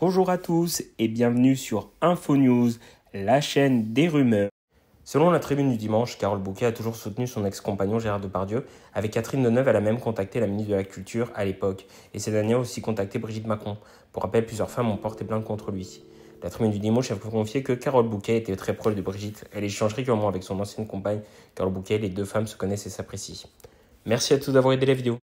Bonjour à tous et bienvenue sur InfoNews, la chaîne des rumeurs. Selon la tribune du dimanche, Carole Bouquet a toujours soutenu son ex-compagnon Gérard Depardieu. Avec Catherine Deneuve, elle a même contacté la ministre de la Culture à l'époque. Et ces dernières ont aussi contacté Brigitte Macron. Pour rappel, plusieurs femmes ont porté plainte contre lui. La tribune du dimanche a confié que Carole Bouquet était très proche de Brigitte. Elle échange régulièrement avec son ancienne compagne, Carole Bouquet. Les deux femmes se connaissent et s'apprécient. Merci à tous d'avoir aidé la vidéo.